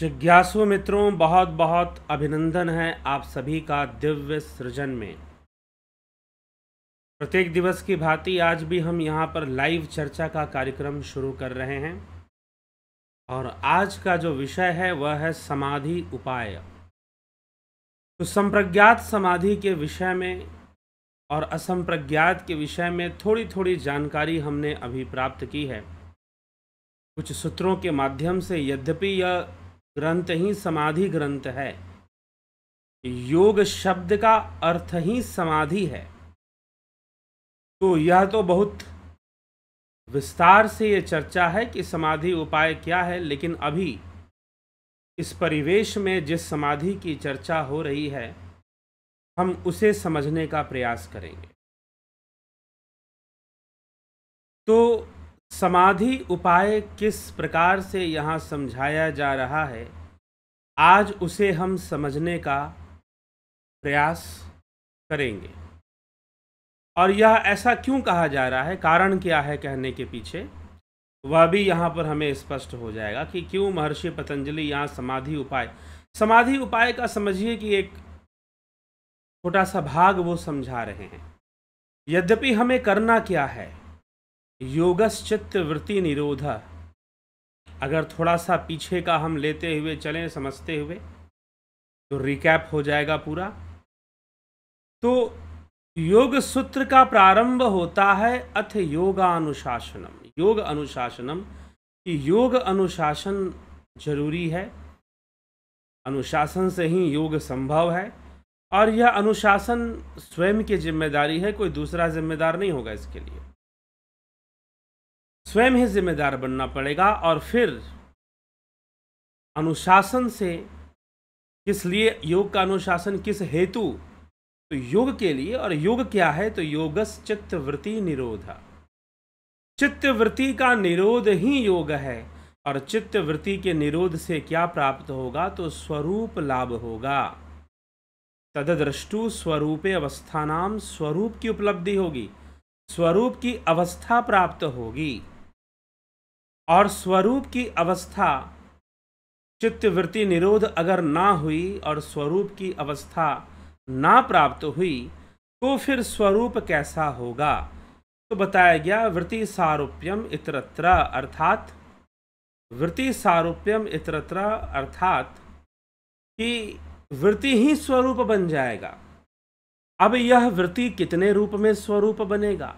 जिज्ञासु मित्रों बहुत बहुत अभिनंदन है आप सभी का दिव्य सृजन में प्रत्येक दिवस की भांति आज भी हम यहाँ पर लाइव चर्चा का कार्यक्रम शुरू कर रहे हैं और आज का जो विषय है वह है समाधि उपाय तो संप्रज्ञात समाधि के विषय में और असंप्रज्ञात के विषय में थोड़ी थोड़ी जानकारी हमने अभी प्राप्त की है कुछ सूत्रों के माध्यम से यद्यपि यह ग्रंथ ही समाधि ग्रंथ है योग शब्द का अर्थ ही समाधि है तो यह तो बहुत विस्तार से यह चर्चा है कि समाधि उपाय क्या है लेकिन अभी इस परिवेश में जिस समाधि की चर्चा हो रही है हम उसे समझने का प्रयास करेंगे तो समाधि उपाय किस प्रकार से यहाँ समझाया जा रहा है आज उसे हम समझने का प्रयास करेंगे और यह ऐसा क्यों कहा जा रहा है कारण क्या है कहने के पीछे वह भी यहाँ पर हमें स्पष्ट हो जाएगा कि क्यों महर्षि पतंजलि यहाँ समाधि उपाय समाधि उपाय का समझिए कि एक छोटा सा भाग वो समझा रहे हैं यद्यपि हमें करना क्या है योगश्चित्त वृत्ति निरोधा अगर थोड़ा सा पीछे का हम लेते हुए चलें समझते हुए तो रिकैप हो जाएगा पूरा तो योग सूत्र का प्रारंभ होता है अथ योगानुशासनम योग अनुशासनम कि योग अनुशासन जरूरी है अनुशासन से ही योग संभव है और यह अनुशासन स्वयं की जिम्मेदारी है कोई दूसरा जिम्मेदार नहीं होगा इसके लिए स्वयं ही जिम्मेदार बनना पड़ेगा और फिर अनुशासन से किस लिए योग का अनुशासन किस हेतु तो योग के लिए और योग क्या है तो योगस चित्तवृत्ति निरोध चित्तवृत्ति का निरोध ही योग है और चित्तवृत्ति के निरोध से क्या प्राप्त होगा तो स्वरूप लाभ होगा तदद्रष्टु स्वरूपे अवस्थानाम स्वरूप की उपलब्धि होगी स्वरूप की अवस्था प्राप्त होगी और स्वरूप की अवस्था चित्तवृत्ति निरोध अगर ना हुई और स्वरूप की अवस्था ना प्राप्त हुई तो फिर स्वरूप कैसा होगा तो बताया गया वृत्ति सारूप्यम इतरत्र अर्थात वृत्ति सारूप्यम इतरत्र अर्थात कि वृत्ति ही स्वरूप बन जाएगा अब यह वृत्ति कितने रूप में स्वरूप बनेगा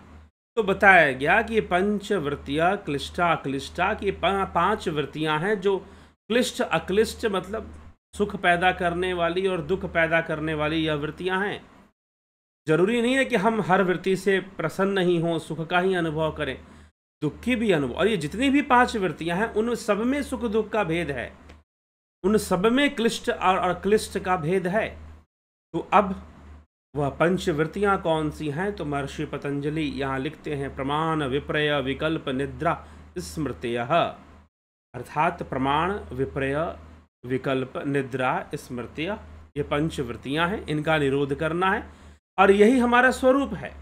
तो बताया गया कि ये पंचवृत्तियाँ क्लिष्टा अक्लिष्टा की पांच वृत्तियाँ हैं जो क्लिष्ट अक्लिष्ट मतलब सुख पैदा करने वाली और दुख पैदा करने वाली यह वृत्तियाँ हैं जरूरी नहीं है कि हम हर वृत्ति से प्रसन्न ही हों सुख का ही अनुभव करें दुख की भी अनुभव और ये जितनी भी पांच वृत्तियां हैं उन सब में सुख दुख का भेद है उन सब में क्लिष्ट और, अक्लिष्ट का भेद है तो अब वह पंचवृत्तियाँ कौन सी हैं तो महर्षि पतंजलि यहाँ लिखते हैं प्रमाण विप्रय विकल्प निद्रा स्मृतय अर्थात प्रमाण विप्रय विकल्प निद्रा स्मृतय ये पंचवृत्तियाँ हैं इनका निरोध करना है और यही हमारा स्वरूप है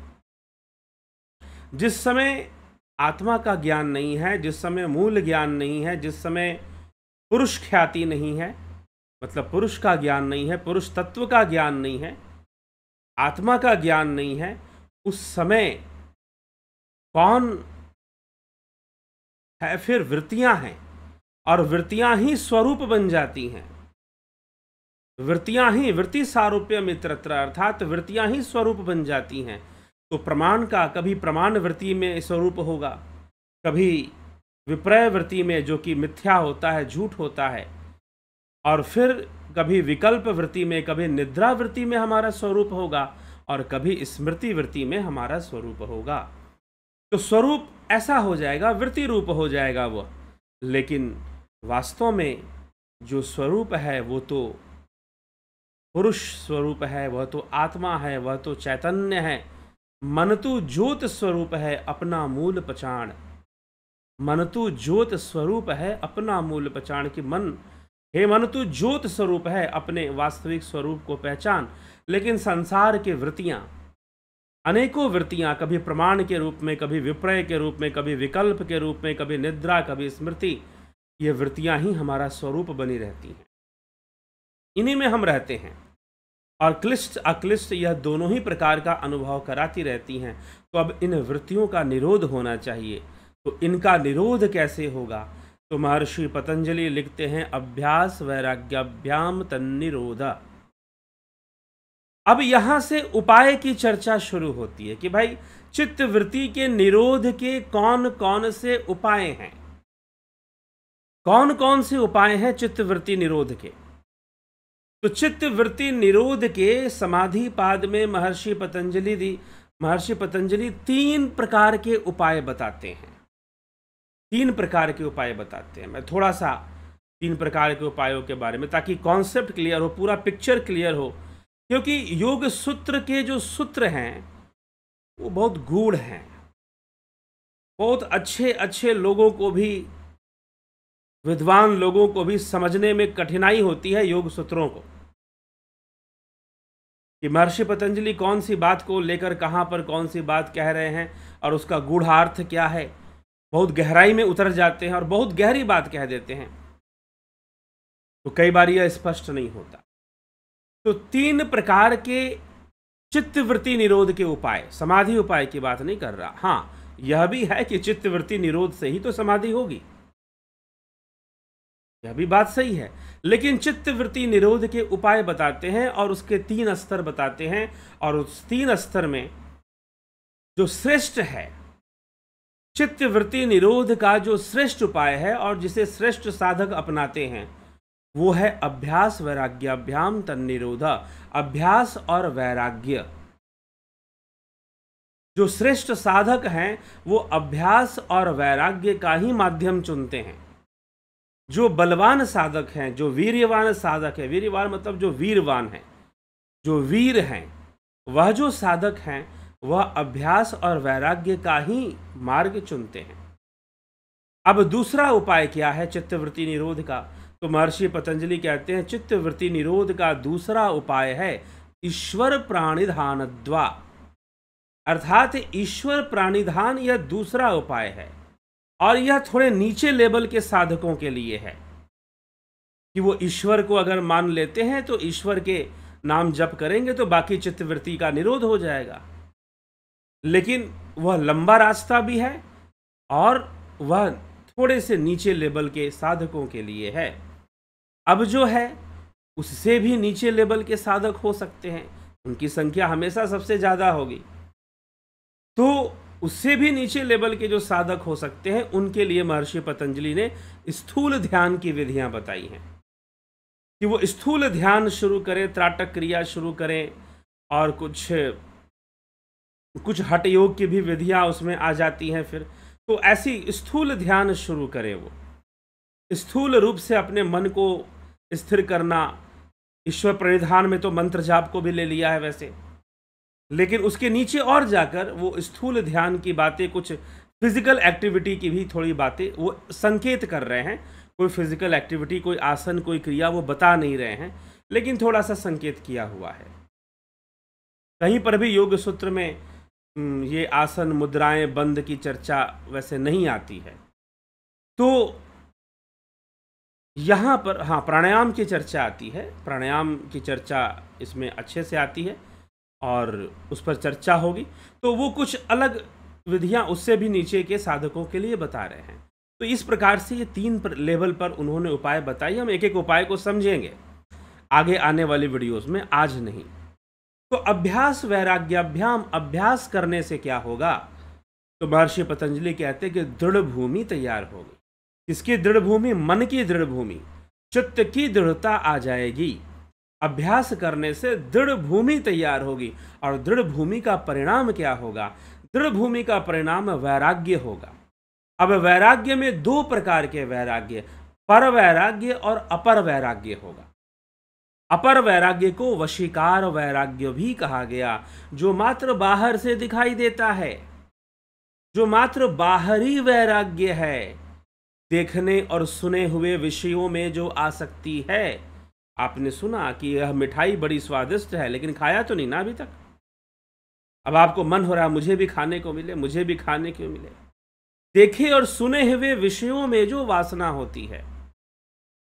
जिस समय आत्मा का ज्ञान नहीं है जिस समय मूल ज्ञान नहीं है जिस समय पुरुष ख्याति नहीं है मतलब पुरुष का ज्ञान नहीं है पुरुष तत्व का ज्ञान नहीं है आत्मा का ज्ञान नहीं है उस समय कौन है फिर वृत्तियां हैं और वृत्तियां ही स्वरूप बन जाती हैं वृत्तियां ही वृत्ति सारूप्य मित्रत्र अर्थात वृत्तियां ही स्वरूप बन जाती हैं तो प्रमाण का कभी प्रमाण वृत्ति में स्वरूप होगा कभी विप्रय वृत्ति में जो कि मिथ्या होता है झूठ होता है और फिर कभी विकल्प वृत्ति में कभी निद्रा वृत्ति में हमारा स्वरूप होगा और कभी स्मृति वृत्ति में हमारा स्वरूप होगा तो स्वरूप ऐसा हो जाएगा वृत्ति रूप हो जाएगा वह लेकिन वास्तव में जो स्वरूप है वो तो पुरुष स्वरूप है वह तो आत्मा है वह तो चैतन्य है मन तो ज्योत स्वरूप है अपना मूल पहचान मन तो ज्योत स्वरूप है अपना मूल पहचान कि मन हे मन तू ज्योत स्वरूप है अपने वास्तविक स्वरूप को पहचान लेकिन संसार के वृत्तियां अनेकों वृत्तियां कभी प्रमाण के रूप में कभी विप्रय के रूप में कभी विकल्प के रूप में कभी निद्रा कभी स्मृति ये वृत्तियां ही हमारा स्वरूप बनी रहती हैं इन्हीं में हम रहते हैं और क्लिष्ट अक्लिष्ट यह दोनों ही प्रकार का अनुभव कराती रहती हैं तो अब इन वृत्तियों का निरोध होना चाहिए तो इनका निरोध कैसे होगा तो महर्षि पतंजलि लिखते हैं अभ्यास वैराग्याभ्याम तन्निरोधा अब यहां से उपाय की चर्चा शुरू होती है कि भाई चित्तवृत्ति के निरोध के कौन कौन से उपाय हैं कौन कौन से उपाय हैं चित्तवृत्ति निरोध के तो चित्तवृत्ति निरोध के समाधि पाद में महर्षि पतंजलि दी महर्षि पतंजलि तीन प्रकार के उपाय बताते हैं तीन प्रकार के उपाय बताते हैं मैं थोड़ा सा तीन प्रकार के उपायों के बारे में ताकि कॉन्सेप्ट क्लियर हो पूरा पिक्चर क्लियर हो क्योंकि योग सूत्र के जो सूत्र हैं वो बहुत गूढ़ हैं बहुत अच्छे अच्छे लोगों को भी विद्वान लोगों को भी समझने में कठिनाई होती है योग सूत्रों को कि महर्षि पतंजलि कौन सी बात को लेकर कहाँ पर कौन सी बात कह रहे हैं और उसका गूढ़ार्थ क्या है बहुत गहराई में उतर जाते हैं और बहुत गहरी बात कह देते हैं तो कई बार यह स्पष्ट नहीं होता तो तीन प्रकार के चित्तवृत्ति निरोध के उपाय समाधि उपाय की बात नहीं कर रहा हाँ यह भी है कि चित्तवृत्ति निरोध से ही तो समाधि होगी यह भी बात सही है लेकिन चित्तवृत्ति निरोध के उपाय बताते हैं और उसके तीन स्तर बताते हैं और उस तीन स्तर में जो श्रेष्ठ है चित्तवृत्ति निरोध का जो श्रेष्ठ उपाय है और जिसे श्रेष्ठ साधक अपनाते हैं वो है अभ्यास वैराग्याभ्याम तन निरोधा अभ्यास और वैराग्य जो श्रेष्ठ साधक हैं वो अभ्यास और वैराग्य का ही माध्यम चुनते हैं जो बलवान साधक हैं जो वीर्यवान साधक है वीर्यवान मतलब जो वीरवान है जो वीर हैं वह जो साधक हैं वह अभ्यास और वैराग्य का ही मार्ग चुनते हैं अब दूसरा उपाय क्या है चित्तवृत्ति निरोध का तो महर्षि पतंजलि कहते हैं चित्तवृत्ति निरोध का दूसरा उपाय है ईश्वर प्राणिधान द्वा अर्थात ईश्वर प्राणिधान यह दूसरा उपाय है और यह थोड़े नीचे लेवल के साधकों के लिए है कि वो ईश्वर को अगर मान लेते हैं तो ईश्वर के नाम जप करेंगे तो बाकी चित्तवृत्ति का निरोध हो जाएगा लेकिन वह लंबा रास्ता भी है और वह थोड़े से नीचे लेवल के साधकों के लिए है अब जो है उससे भी नीचे लेवल के साधक हो सकते हैं उनकी संख्या हमेशा सबसे ज़्यादा होगी तो उससे भी नीचे लेवल के जो साधक हो सकते हैं उनके लिए महर्षि पतंजलि ने स्थूल ध्यान की विधियां बताई हैं कि वो स्थूल ध्यान शुरू करें त्राटक क्रिया शुरू करें और कुछ कुछ हट योग की भी विधियाँ उसमें आ जाती हैं फिर तो ऐसी स्थूल ध्यान शुरू करें वो स्थूल रूप से अपने मन को स्थिर करना ईश्वर परिधान में तो मंत्र जाप को भी ले लिया है वैसे लेकिन उसके नीचे और जाकर वो स्थूल ध्यान की बातें कुछ फिजिकल एक्टिविटी की भी थोड़ी बातें वो संकेत कर रहे हैं कोई फिजिकल एक्टिविटी कोई आसन कोई क्रिया वो बता नहीं रहे हैं लेकिन थोड़ा सा संकेत किया हुआ है कहीं पर भी योग सूत्र में हम्म, ये आसन मुद्राएं बंद की चर्चा वैसे नहीं आती है तो यहाँ पर हाँ प्राणायाम की चर्चा आती है प्राणायाम की चर्चा इसमें अच्छे से आती है और उस पर चर्चा होगी तो वो कुछ अलग विधियाँ उससे भी नीचे के साधकों के लिए बता रहे हैं तो इस प्रकार से ये तीन पर, लेवल पर उन्होंने उपाय बताए हम एक एक उपाय को समझेंगे आगे आने वाली वीडियोस में आज नहीं तो अभ्यास वैराग्याभ्याम अभ्यास करने से क्या होगा तो महर्षि पतंजलि कहते कि दृढ़ भूमि तैयार होगी किसकी दृढ़ भूमि मन की दृढ़ भूमि चित्त की दृढ़ता आ जाएगी अभ्यास करने से दृढ़ भूमि तैयार होगी और दृढ़ भूमि का परिणाम क्या होगा दृढ़ भूमि का परिणाम वैराग्य होगा अब वैराग्य में दो प्रकार के वैराग्य पर वैराग्य और अपर वैराग्य होगा अपर वैराग्य को वशीकार वैराग्य भी कहा गया जो मात्र बाहर से दिखाई देता है जो मात्र बाहरी वैराग्य है देखने और सुने हुए विषयों में जो आ सकती है आपने सुना कि यह मिठाई बड़ी स्वादिष्ट है लेकिन खाया तो नहीं ना अभी तक अब आपको मन हो रहा है मुझे भी खाने को मिले मुझे भी खाने क्यों मिले देखे और सुने हुए विषयों में जो वासना होती है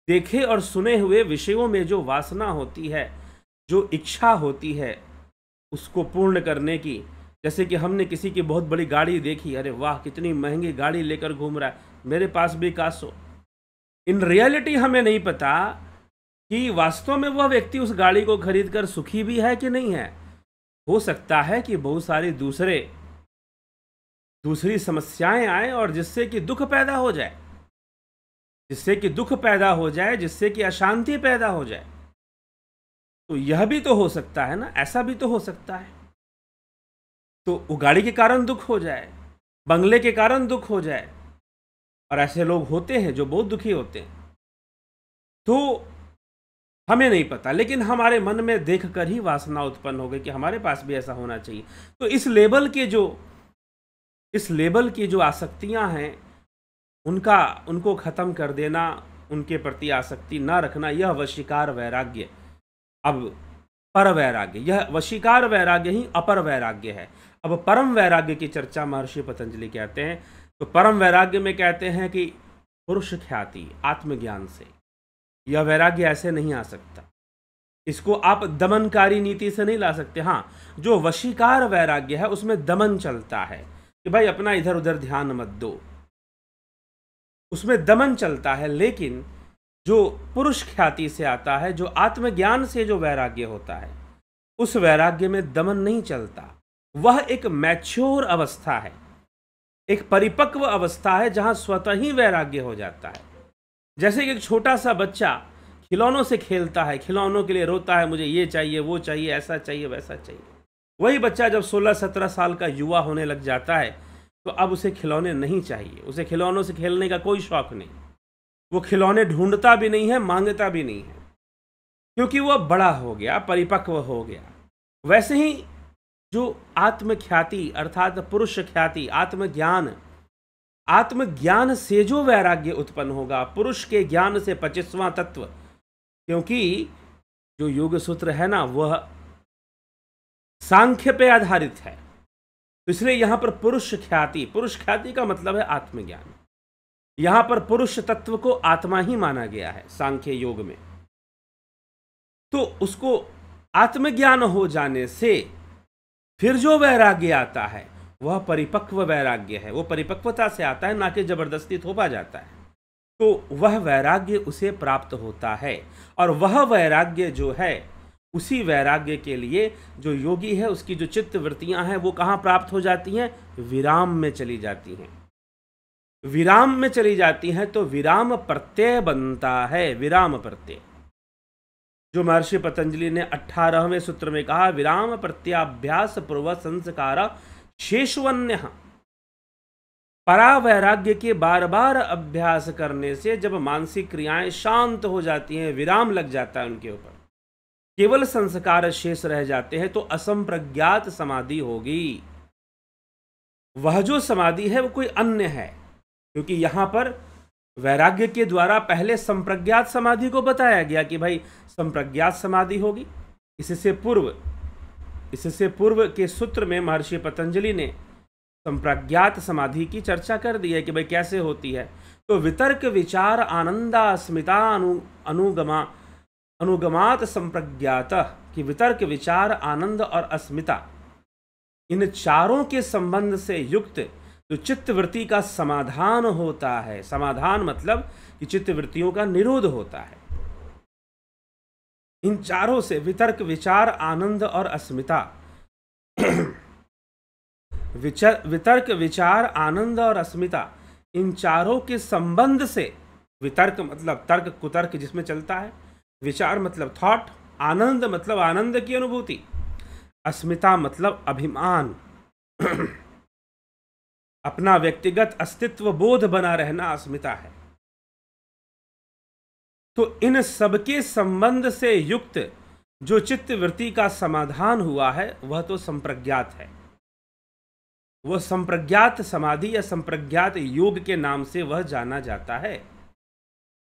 देखे और सुने हुए विषयों में जो वासना होती है जो इच्छा होती है उसको पूर्ण करने की जैसे कि हमने किसी की बहुत बड़ी गाड़ी देखी अरे वाह कितनी महंगी गाड़ी लेकर घूम रहा है मेरे पास भी कासो इन रियलिटी हमें नहीं पता कि वास्तव में वह व्यक्ति उस गाड़ी को खरीद कर सुखी भी है कि नहीं है हो सकता है कि बहुत सारे दूसरे दूसरी समस्याएं आए और जिससे कि दुख पैदा हो जाए जिससे कि दुख पैदा हो जाए जिससे कि अशांति पैदा हो जाए तो यह भी तो हो सकता है ना ऐसा भी तो हो सकता है तो उगाड़ी के कारण दुख हो जाए बंगले के कारण दुख हो जाए और ऐसे लोग होते हैं जो बहुत दुखी होते हैं तो हमें नहीं पता लेकिन हमारे मन में देख कर ही वासना उत्पन्न हो गई कि हमारे पास भी ऐसा होना चाहिए तो इस लेबल के जो इस लेबल की जो आसक्तियां हैं उनका उनको ख़त्म कर देना उनके प्रति आसक्ति न रखना यह वशिकार वैराग्य अब पर वैराग्य यह वशिकार वैराग्य ही अपर वैराग्य है अब परम वैराग्य की चर्चा महर्षि पतंजलि कहते हैं तो परम वैराग्य में कहते हैं कि पुरुष ख्याति आत्मज्ञान से यह वैराग्य ऐसे नहीं आ सकता इसको आप दमनकारी नीति से नहीं ला सकते हाँ जो वशिकार वैराग्य है उसमें दमन चलता है कि भाई अपना इधर उधर ध्यान मत दो उसमें दमन चलता है लेकिन जो पुरुष ख्याति से आता है जो आत्मज्ञान से जो वैराग्य होता है उस वैराग्य में दमन नहीं चलता वह एक मैच्योर अवस्था है एक परिपक्व अवस्था है जहाँ स्वतः ही वैराग्य हो जाता है जैसे कि एक छोटा सा बच्चा खिलौनों से खेलता है खिलौनों के लिए रोता है मुझे ये चाहिए वो चाहिए ऐसा चाहिए वैसा चाहिए वही बच्चा जब 16-17 साल का युवा होने लग जाता है तो अब उसे खिलौने नहीं चाहिए उसे खिलौनों से खेलने का कोई शौक नहीं वो खिलौने ढूंढता भी नहीं है मांगता भी नहीं है क्योंकि वह बड़ा हो गया परिपक्व हो गया वैसे ही जो आत्मख्याति अर्थात पुरुष ख्याति आत्मज्ञान आत्मज्ञान से जो वैराग्य उत्पन्न होगा पुरुष के ज्ञान से पच्चीसवां तत्व क्योंकि जो योग सूत्र है ना वह सांख्य पे आधारित है तो इसलिए यहां पर पुरुष ख्याति पुरुष ख्याति का मतलब है आत्मज्ञान यहां पर पुरुष तत्व को आत्मा ही माना गया है सांख्य योग में तो उसको आत्मज्ञान हो जाने से फिर जो वैराग्य आता है वह परिपक्व वैराग्य है वह परिपक्वता से आता है ना कि जबरदस्ती थोपा जाता है तो वह वैराग्य उसे प्राप्त होता है और वह वैराग्य जो है उसी वैराग्य के लिए जो योगी है उसकी जो चित्त वृत्तियां हैं वो कहाँ प्राप्त हो जाती हैं विराम में चली जाती हैं विराम में चली जाती हैं तो विराम प्रत्यय बनता है विराम प्रत्यय जो महर्षि पतंजलि ने अठारहवें सूत्र में कहा विराम प्रत्याभ्यास पूर्व संस्कार शेषवन्य परावैराग्य के बार बार अभ्यास करने से जब मानसिक क्रियाएं शांत हो जाती हैं विराम लग जाता है उनके ऊपर केवल संस्कार शेष रह जाते हैं तो असंप्रज्ञात समाधि होगी वह जो समाधि है वो कोई अन्य है क्योंकि यहां पर वैराग्य के द्वारा पहले संप्रज्ञात समाधि को बताया गया कि भाई संप्रज्ञात समाधि होगी इससे पूर्व इससे पूर्व के सूत्र में महर्षि पतंजलि ने संप्रज्ञात समाधि की चर्चा कर दी है कि भाई कैसे होती है तो वितर्क विचार आनंदा स्मिता अनु अनुगमा अनुगमात संप्रज्ञात कि वितर्क विचार आनंद और अस्मिता इन चारों के संबंध से युक्त जो चित्तवृत्ति का समाधान होता है समाधान मतलब कि चित्तवृत्तियों का निरोध होता है इन चारों से वितर्क विचार आनंद और अस्मिता वितर्क विचार आनंद और अस्मिता इन चारों के संबंध से वितर्क मतलब तर्क कुतर्क जिसमें चलता है विचार मतलब थॉट आनंद मतलब आनंद की अनुभूति अस्मिता मतलब अभिमान अपना व्यक्तिगत अस्तित्व बोध बना रहना अस्मिता है तो इन सबके संबंध से युक्त जो चित्तवृत्ति का समाधान हुआ है वह तो संप्रज्ञात है वह संप्रज्ञात समाधि या संप्रज्ञात योग के नाम से वह जाना जाता है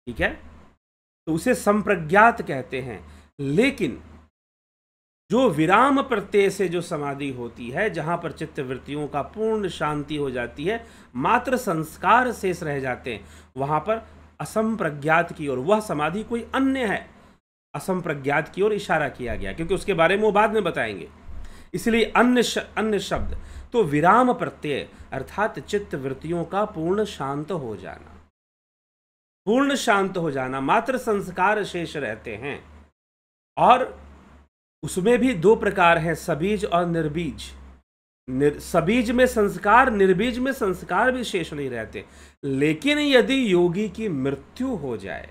ठीक है तो उसे संप्रज्ञात कहते हैं लेकिन जो विराम प्रत्यय से जो समाधि होती है जहाँ पर चित्त वृत्तियों का पूर्ण शांति हो जाती है मात्र संस्कार शेष रह जाते हैं वहाँ पर असंप्रज्ञात की ओर वह समाधि कोई अन्य है असंप्रज्ञात की ओर इशारा किया गया क्योंकि उसके बारे में वो बाद में बताएंगे इसलिए अन्य श, अन्य शब्द तो विराम प्रत्यय अर्थात चित्त वृत्तियों का पूर्ण शांत हो जाना पूर्ण शांत हो जाना मात्र संस्कार शेष रहते हैं और उसमें भी दो प्रकार हैं सबीज और निर्बीज निर, सबीज में संस्कार निर्बीज में संस्कार भी शेष नहीं रहते लेकिन यदि योगी की मृत्यु हो जाए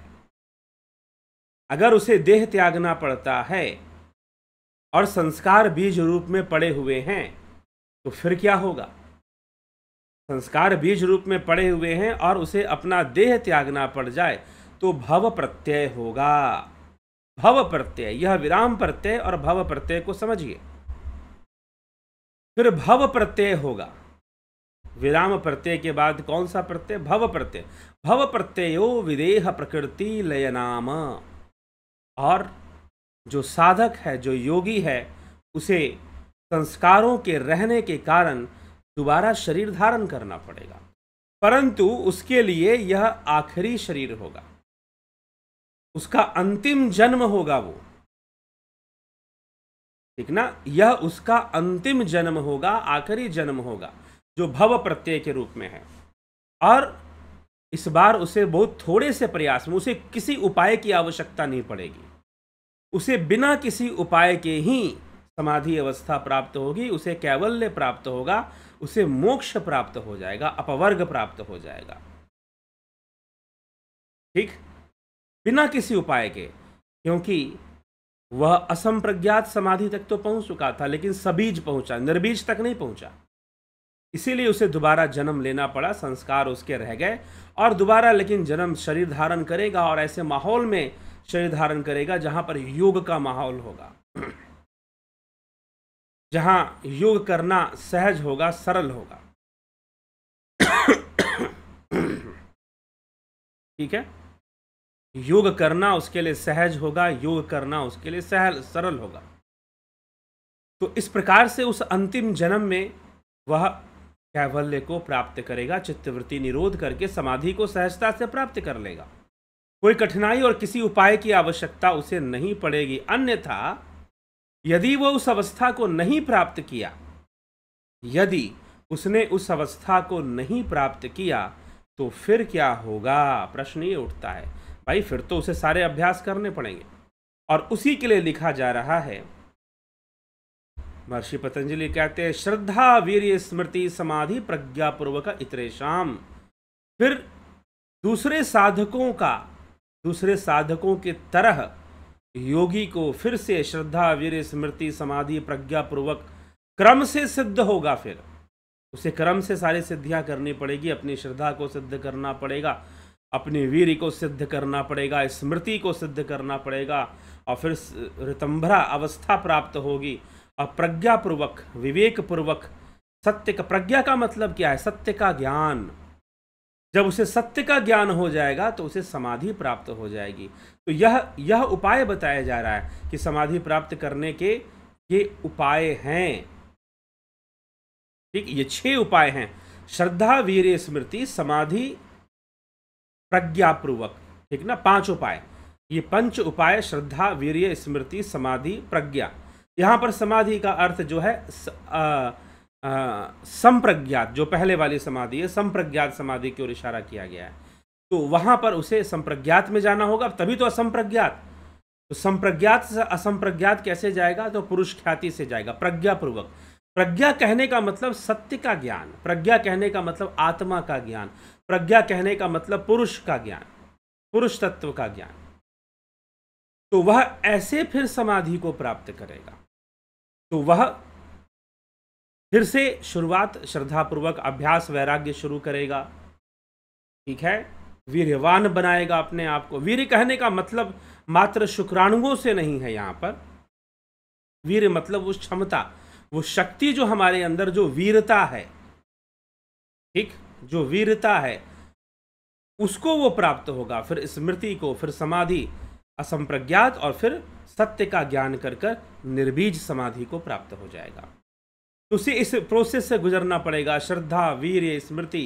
अगर उसे देह त्यागना पड़ता है और संस्कार बीज रूप में पड़े हुए हैं तो फिर क्या होगा संस्कार बीज रूप में पड़े हुए हैं और उसे अपना देह त्यागना पड़ जाए तो भव प्रत्यय होगा भव प्रत्यय यह विराम प्रत्यय और भव प्रत्यय को समझिए फिर भव प्रत्यय होगा विराम प्रत्यय के बाद कौन सा प्रत्यय भव प्रत्यय भव प्रत्ययो विदेह प्रकृति लयनाम और जो साधक है जो योगी है उसे संस्कारों के रहने के कारण दोबारा शरीर धारण करना पड़ेगा परंतु उसके लिए यह आखिरी शरीर होगा उसका अंतिम जन्म होगा वो ठीक ना यह उसका अंतिम जन्म होगा आखिरी जन्म होगा जो भव प्रत्यय के रूप में है और इस बार उसे बहुत थोड़े से प्रयास में उसे किसी उपाय की आवश्यकता नहीं पड़ेगी उसे बिना किसी उपाय के ही समाधि अवस्था प्राप्त होगी उसे कैवल्य प्राप्त होगा उसे मोक्ष प्राप्त हो जाएगा अपवर्ग प्राप्त हो जाएगा ठीक बिना किसी उपाय के क्योंकि वह असंप्रज्ञात समाधि तक तो पहुंच चुका था लेकिन सबीज पहुंचा निर्बीज तक नहीं पहुंचा इसीलिए उसे दोबारा जन्म लेना पड़ा संस्कार उसके रह गए और दोबारा लेकिन जन्म शरीर धारण करेगा और ऐसे माहौल में शरीर धारण करेगा जहां पर योग का माहौल होगा जहां योग करना सहज होगा सरल होगा ठीक है योग करना उसके लिए सहज होगा योग करना उसके लिए सहल सरल होगा तो इस प्रकार से उस अंतिम जन्म में वह कैवल्य को प्राप्त करेगा चित्तवृत्ति निरोध करके समाधि को सहजता से प्राप्त कर लेगा कोई कठिनाई और किसी उपाय की आवश्यकता उसे नहीं पड़ेगी अन्यथा यदि वो उस अवस्था को नहीं प्राप्त किया यदि उसने उस अवस्था को नहीं प्राप्त किया तो फिर क्या होगा प्रश्न ये उठता है भाई फिर तो उसे सारे अभ्यास करने पड़ेंगे और उसी के लिए लिखा जा रहा है महर्षि पतंजलि कहते हैं श्रद्धा वीर स्मृति समाधि प्रज्ञापूर्वक इतरे शाम फिर दूसरे साधकों का दूसरे साधकों की तरह योगी को फिर से श्रद्धा वीर स्मृति समाधि प्रज्ञा पूर्वक क्रम से सिद्ध होगा फिर उसे क्रम से सारी सिद्धियां करनी पड़ेगी अपनी श्रद्धा को सिद्ध करना पड़ेगा अपने वीर को सिद्ध करना पड़ेगा स्मृति को सिद्ध करना पड़ेगा और फिर रितंभरा अवस्था प्राप्त होगी और प्रज्ञापूर्वक विवेकपूर्वक सत्य का प्रज्ञा का मतलब क्या है सत्य का ज्ञान जब उसे सत्य का ज्ञान हो जाएगा तो उसे समाधि प्राप्त हो जाएगी तो यह यह उपाय बताया जा रहा है कि समाधि प्राप्त करने के ये उपाय हैं ठीक ये छह उपाय हैं श्रद्धा वीर स्मृति समाधि प्रज्ञापूर्वक ठीक ना पांच उपाय ये पंच उपाय श्रद्धा वीर्य स्मृति समाधि प्रज्ञा यहां पर समाधि का अर्थ जो है संप्रज्ञात जो पहले वाली समाधि है संप्रज्ञात समाधि की ओर इशारा किया गया है तो वहां पर उसे संप्रज्ञात में जाना होगा तभी तो असंप्रज्ञात तो संप्रज्ञात से असंप्रज्ञात कैसे जाएगा तो पुरुष ख्याति से जाएगा प्रज्ञापूर्वक प्रज्ञा कहने का मतलब सत्य का ज्ञान प्रज्ञा कहने का मतलब आत्मा का ज्ञान प्रज्ञा कहने का मतलब पुरुष का ज्ञान पुरुष तत्व का ज्ञान तो वह ऐसे फिर समाधि को प्राप्त करेगा तो वह फिर से शुरुआत श्रद्धापूर्वक अभ्यास वैराग्य शुरू करेगा ठीक है वीरवान बनाएगा अपने आप को वीर कहने का मतलब मात्र शुक्राणुओं से नहीं है यहाँ पर वीर मतलब वो क्षमता वो शक्ति जो हमारे अंदर जो वीरता है ठीक जो वीरता है उसको वो प्राप्त होगा फिर स्मृति को फिर समाधि असंप्रज्ञात और फिर सत्य का ज्ञान कर कर निर्बीज समाधि को प्राप्त हो जाएगा उसे इस प्रोसेस से गुजरना पड़ेगा श्रद्धा वीर स्मृति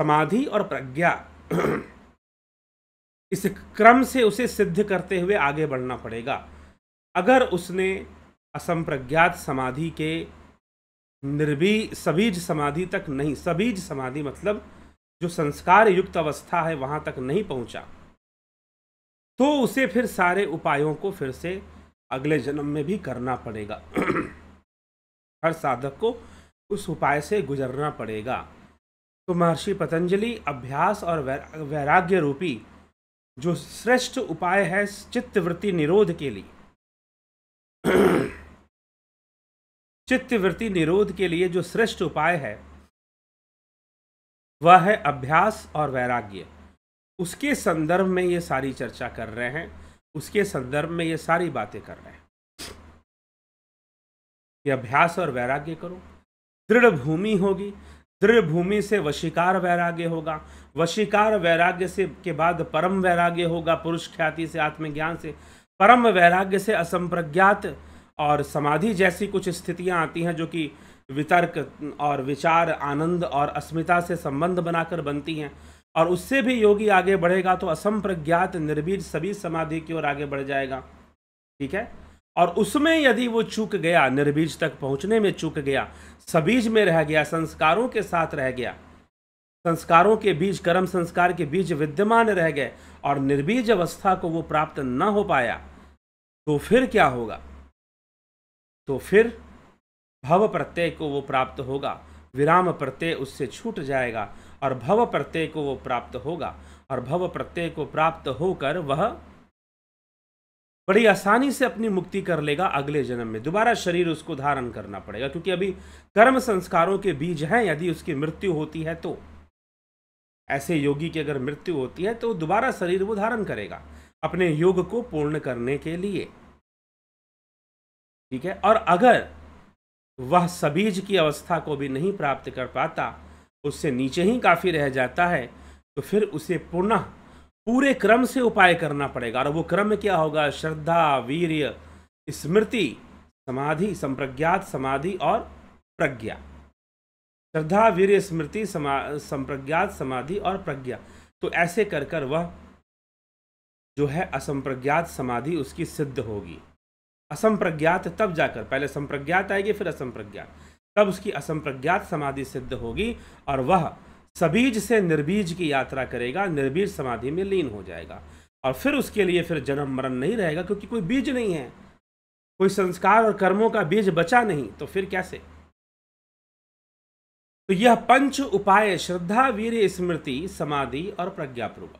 समाधि और प्रज्ञा इस क्रम से उसे सिद्ध करते हुए आगे बढ़ना पड़ेगा अगर उसने असंप्रज्ञात समाधि के निर्वी सबीज समाधि तक नहीं सबीज समाधि मतलब जो संस्कार युक्त अवस्था है वहाँ तक नहीं पहुँचा तो उसे फिर सारे उपायों को फिर से अगले जन्म में भी करना पड़ेगा हर साधक को उस उपाय से गुजरना पड़ेगा तो महर्षि पतंजलि अभ्यास और वैराग्य रूपी जो श्रेष्ठ उपाय है चित्तवृत्ति निरोध के लिए चित्तवृत्ति निरोध के लिए जो श्रेष्ठ उपाय है वह है अभ्यास और वैराग्य उसके संदर्भ में ये सारी चर्चा कर रहे हैं उसके संदर्भ में ये सारी बातें कर रहे हैं कि अभ्यास और वैराग्य करो दृढ़ भूमि होगी दृढ़ भूमि से वशीकार वैराग्य होगा वशीकार वैराग्य से के बाद परम वैराग्य होगा पुरुष ख्याति से आत्मज्ञान से परम वैराग्य से असंप्रज्ञात और समाधि जैसी कुछ स्थितियां आती हैं जो कि वितर्क और विचार आनंद और अस्मिता से संबंध बनाकर बनती हैं और उससे भी योगी आगे बढ़ेगा तो असंप्रज्ञात निर्वीर सभी समाधि की ओर आगे बढ़ जाएगा ठीक है और उसमें यदि वो चूक गया निर्बीज तक पहुंचने में चूक गया सबीज में रह गया संस्कारों के साथ रह गया संस्कारों के बीज कर्म संस्कार के बीज विद्यमान रह गए और निर्बीज अवस्था को वो प्राप्त न हो पाया तो फिर क्या होगा तो फिर भव प्रत्यय को वो प्राप्त होगा विराम प्रत्यय उससे छूट जाएगा और भव प्रत्यय को वो प्राप्त होगा और भव प्रत्यय को प्राप्त होकर वह बड़ी आसानी से अपनी मुक्ति कर लेगा अगले जन्म में दोबारा शरीर उसको धारण करना पड़ेगा क्योंकि अभी कर्म संस्कारों के बीज हैं यदि उसकी मृत्यु होती है तो ऐसे योगी की अगर मृत्यु होती है तो दोबारा शरीर वो धारण करेगा अपने योग को पूर्ण करने के लिए ठीक है और अगर वह सबीज की अवस्था को भी नहीं प्राप्त कर पाता उससे नीचे ही काफ़ी रह जाता है तो फिर उसे पुनः पूरे क्रम से उपाय करना पड़ेगा और वो क्रम क्या होगा श्रद्धा वीर्य स्मृति समाधि संप्रज्ञात समाधि और प्रज्ञा श्रद्धा वीर्य स्मृति समा संप्रज्ञात समाधि और प्रज्ञा तो ऐसे कर कर वह जो है असंप्रज्ञात समाधि उसकी सिद्ध होगी असंप्रज्ञात तब जाकर पहले संप्रज्ञात आएगी फिर असंप्रज्ञात तब उसकी असंप्रज्ञात समाधि सिद्ध होगी और वह सबीज से निर्बीज की यात्रा करेगा निर्बीज समाधि में लीन हो जाएगा और फिर उसके लिए फिर जन्म मरण नहीं रहेगा क्योंकि कोई बीज नहीं है कोई संस्कार और कर्मों का बीज बचा नहीं तो फिर कैसे तो यह पंच उपाय श्रद्धा वीर स्मृति समाधि और प्रज्ञापूर्वक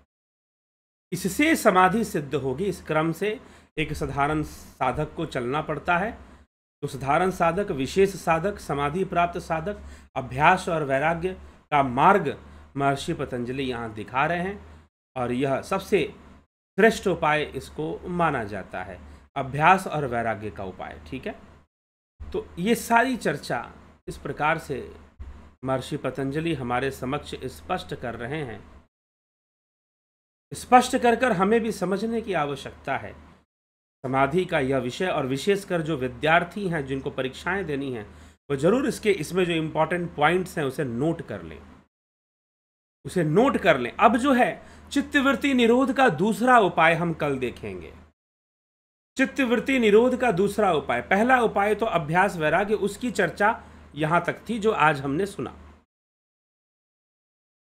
इससे समाधि सिद्ध होगी इस क्रम से एक साधारण साधक को चलना पड़ता है तो साधारण साधक विशेष साधक समाधि प्राप्त साधक अभ्यास और वैराग्य का मार्ग महर्षि पतंजलि यहाँ दिखा रहे हैं और यह सबसे श्रेष्ठ उपाय इसको माना जाता है अभ्यास और वैराग्य का उपाय ठीक है तो ये सारी चर्चा इस प्रकार से महर्षि पतंजलि हमारे समक्ष स्पष्ट कर रहे हैं स्पष्ट कर कर हमें भी समझने की आवश्यकता है समाधि का यह विषय और विशेषकर जो विद्यार्थी हैं जिनको परीक्षाएं देनी हैं तो ज़रूर इसके इसमें जो इंपॉर्टेंट पॉइंट्स हैं उसे नोट कर लें उसे नोट कर लें अब जो है चित्तवृत्ति निरोध का दूसरा उपाय हम कल देखेंगे चित्तवृत्ति निरोध का दूसरा उपाय पहला उपाय तो अभ्यास वैराग्य उसकी चर्चा यहां तक थी जो आज हमने सुना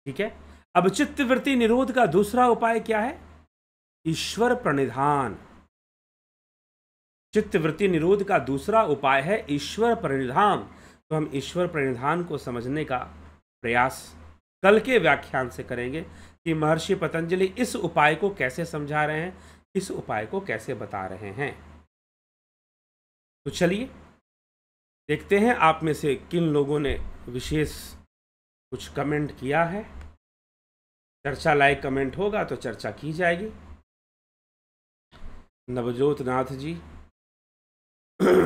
ठीक है अब चित्तवृत्ति निरोध का दूसरा उपाय क्या है ईश्वर प्रणिधान चित्तवृत्ति निरोध का दूसरा उपाय है ईश्वर परिधान तो हम ईश्वर परिधान को समझने का प्रयास कल के व्याख्यान से करेंगे कि महर्षि पतंजलि इस उपाय को कैसे समझा रहे हैं इस उपाय को कैसे बता रहे हैं तो चलिए देखते हैं आप में से किन लोगों ने विशेष कुछ कमेंट किया है चर्चा लायक कमेंट होगा तो चर्चा की जाएगी नवजोत नाथ जी ठीक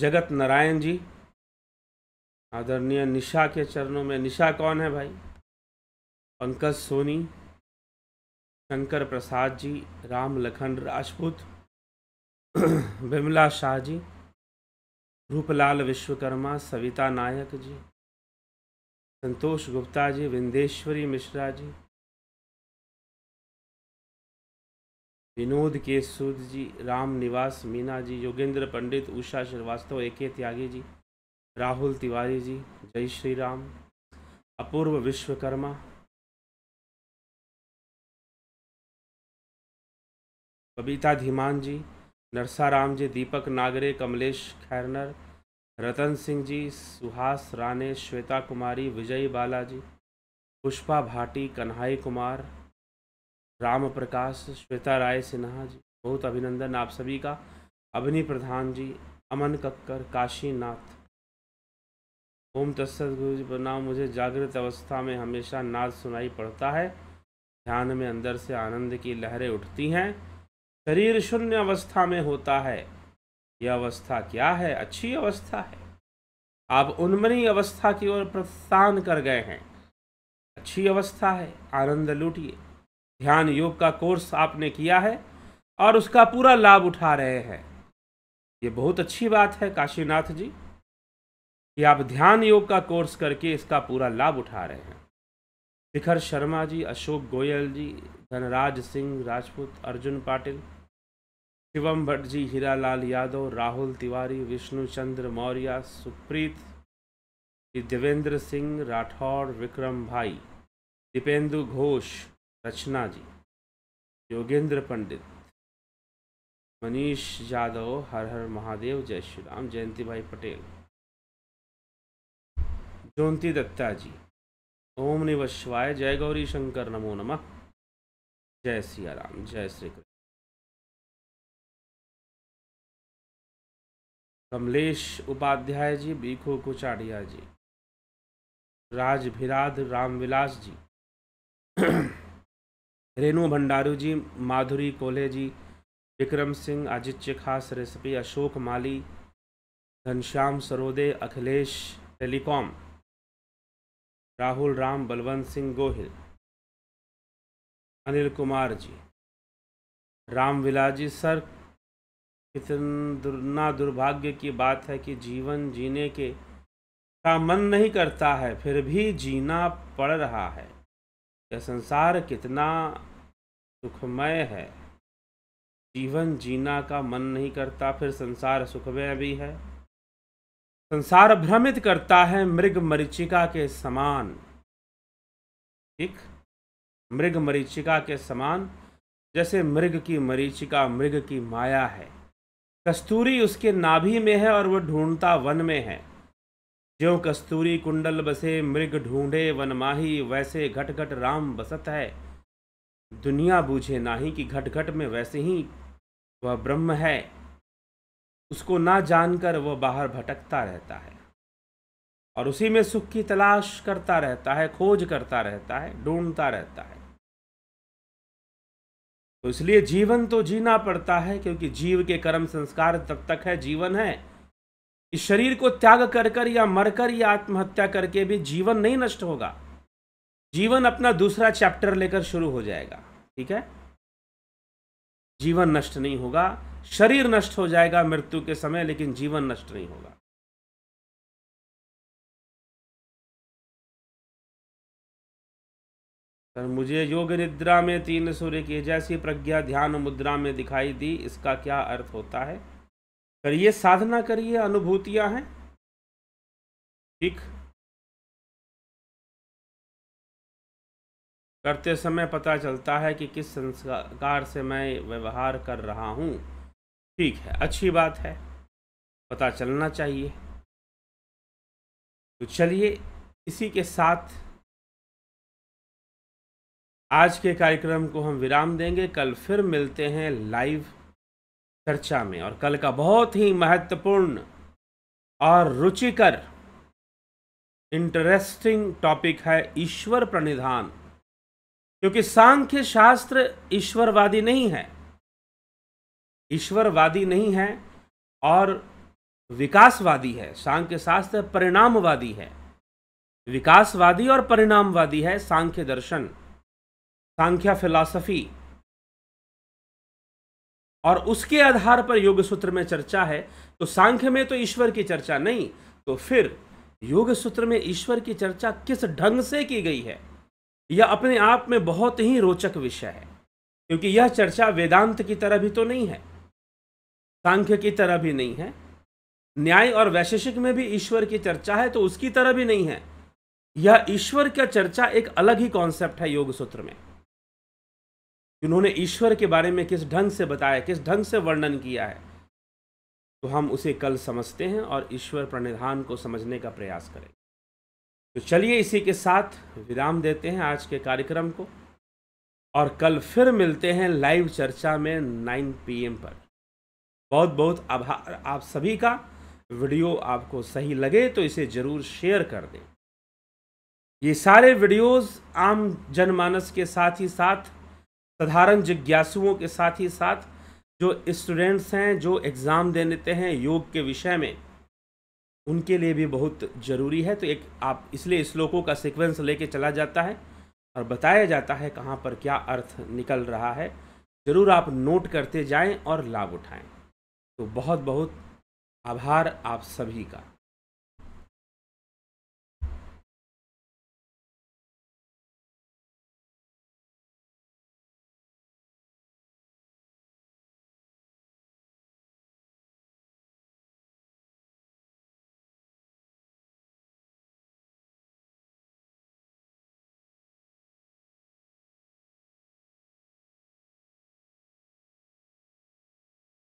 जगत नारायण जी आदरणीय निशा के चरणों में निशा कौन है भाई पंकज सोनी शंकर प्रसाद जी राम लखन राजपूत विमला शाह जी रूपलाल विश्वकर्मा सविता नायक जी संतोष गुप्ता जी विंदेश्वरी मिश्रा जी विनोद के सूद जी राम निवास मीना जी योगेंद्र पंडित उषा श्रीवास्तव ए के त्यागी जी राहुल तिवारी जी जय श्री राम अपूर्व विश्वकर्मा बबीता धीमान जी नरसाराम जी दीपक नागरे कमलेश खैरनर रतन सिंह जी सुहास राणे श्वेता कुमारी विजय बालाजी पुष्पा भाटी कन्हई कुमार राम प्रकाश श्वेता राय सिन्हा जी बहुत अभिनंदन आप सभी का अभिनी प्रधान जी अमन कक्कर काशीनाथ ओम तस्सद गुरु जी बनाओ मुझे जागृत अवस्था में हमेशा नाद सुनाई पड़ता है ध्यान में अंदर से आनंद की लहरें उठती हैं शरीर शून्य अवस्था में होता है यह अवस्था क्या है अच्छी अवस्था है आप उन्मनी अवस्था की ओर प्रस्थान कर गए हैं अच्छी अवस्था है आनंद लूटिए ध्यान योग का कोर्स आपने किया है और उसका पूरा लाभ उठा रहे हैं ये बहुत अच्छी बात है काशीनाथ जी कि आप ध्यान योग का कोर्स करके इसका पूरा लाभ उठा रहे हैं शिखर शर्मा जी अशोक गोयल जी धनराज सिंह राजपूत अर्जुन पाटिल शिवम भट्ट जी हीरा लाल यादव राहुल तिवारी विष्णु चंद्र मौर्य सुप्रीत देवेंद्र सिंह राठौर विक्रम भाई दीपेंदु घोष रचना जी योगेंद्र पंडित मनीष यादव हर हर महादेव जय श्री राम जयंती भाई पटेल जोंती दत्ता जी ओम निवशवाय जय गौरी शंकर नमो नमः जय सिया राम जय श्री कृष्ण कमलेश उपाध्याय जी बीखो कुचाड़िया जी राजभिराध रामविलास जी रेणु भंडारू जी माधुरी कोले जी विक्रम सिंह आदित्य खास recipe Ashok Mali Ghanshyam Sarode Akhilesh telecom Rahul Ram Balwant Singh Gohil Anil Kumar ji Ramvilas ji sir कितना दुर्भाग्य की बात है कि जीवन जीने के का मन नहीं करता है फिर भी जीना पड़ रहा है यह संसार कितना सुखमय है जीवन जीना का मन नहीं करता फिर संसार सुखमय भी है संसार भ्रमित करता है मृग मरीचिका के समान ठीक मृग मरीचिका के समान जैसे मृग की मरीचिका मृग की माया है कस्तूरी उसके नाभि में है और वह ढूंढता वन में है जो कस्तूरी कुंडल बसे मृग ढूंढे माही वैसे घट घट राम बसत है दुनिया बूझे नाही कि घट घट में वैसे ही वह ब्रह्म है उसको ना जानकर वह बाहर भटकता रहता है और उसी में सुख की तलाश करता रहता है खोज करता रहता है ढूंढता रहता है तो इसलिए जीवन तो जीना पड़ता है क्योंकि जीव के कर्म संस्कार तब तक है जीवन है इस शरीर को त्याग कर कर या मरकर या आत्महत्या करके भी जीवन नहीं नष्ट होगा जीवन अपना दूसरा चैप्टर लेकर शुरू हो जाएगा ठीक है जीवन नष्ट नहीं होगा शरीर नष्ट हो जाएगा मृत्यु के समय लेकिन जीवन नष्ट नहीं होगा सर मुझे योग निद्रा में तीन सूर्य की जैसी प्रज्ञा ध्यान मुद्रा में दिखाई दी इसका क्या अर्थ होता है सर ये साधना करिए अनुभूतियां हैं ठीक करते समय पता चलता है कि किस संस्कार से मैं व्यवहार कर रहा हूं ठीक है अच्छी बात है पता चलना चाहिए तो चलिए इसी के साथ आज के कार्यक्रम को हम विराम देंगे कल फिर मिलते हैं लाइव चर्चा में और कल का बहुत ही महत्वपूर्ण और रुचिकर इंटरेस्टिंग टॉपिक है ईश्वर प्रणिधान क्योंकि सांख्य शास्त्र ईश्वरवादी नहीं है ईश्वरवादी नहीं है और विकासवादी है सांख्य शास्त्र परिणामवादी है विकासवादी और परिणामवादी है सांख्य दर्शन सांख्या फिलॉसफी और उसके आधार पर योग सूत्र में चर्चा है तो सांख्य में तो ईश्वर की चर्चा नहीं तो फिर योग सूत्र में ईश्वर की चर्चा किस ढंग से की गई है यह अपने आप में बहुत ही रोचक विषय है क्योंकि यह चर्चा वेदांत की तरह भी तो नहीं है सांख्य की तरह भी नहीं है न्याय और वैशेषिक में भी ईश्वर की चर्चा है तो उसकी तरह भी नहीं है यह ईश्वर का चर्चा एक अलग ही कॉन्सेप्ट है योग सूत्र में जिन्होंने ईश्वर के बारे में किस ढंग से बताया किस ढंग से वर्णन किया है तो हम उसे कल समझते हैं और ईश्वर प्रणिधान को समझने का प्रयास करें तो चलिए इसी के साथ विराम देते हैं आज के कार्यक्रम को और कल फिर मिलते हैं लाइव चर्चा में 9 पीएम पर बहुत बहुत आभार आप सभी का वीडियो आपको सही लगे तो इसे ज़रूर शेयर कर दें ये सारे वीडियोस आम जनमानस के साथ ही साथ साधारण जिज्ञासुओं के साथ ही साथ जो स्टूडेंट्स हैं जो एग्ज़ाम दे देते हैं योग के विषय में उनके लिए भी बहुत ज़रूरी है तो एक आप इसलिए श्लोकों का सीक्वेंस लेके चला जाता है और बताया जाता है कहाँ पर क्या अर्थ निकल रहा है ज़रूर आप नोट करते जाएं और लाभ उठाएं तो बहुत बहुत आभार आप सभी का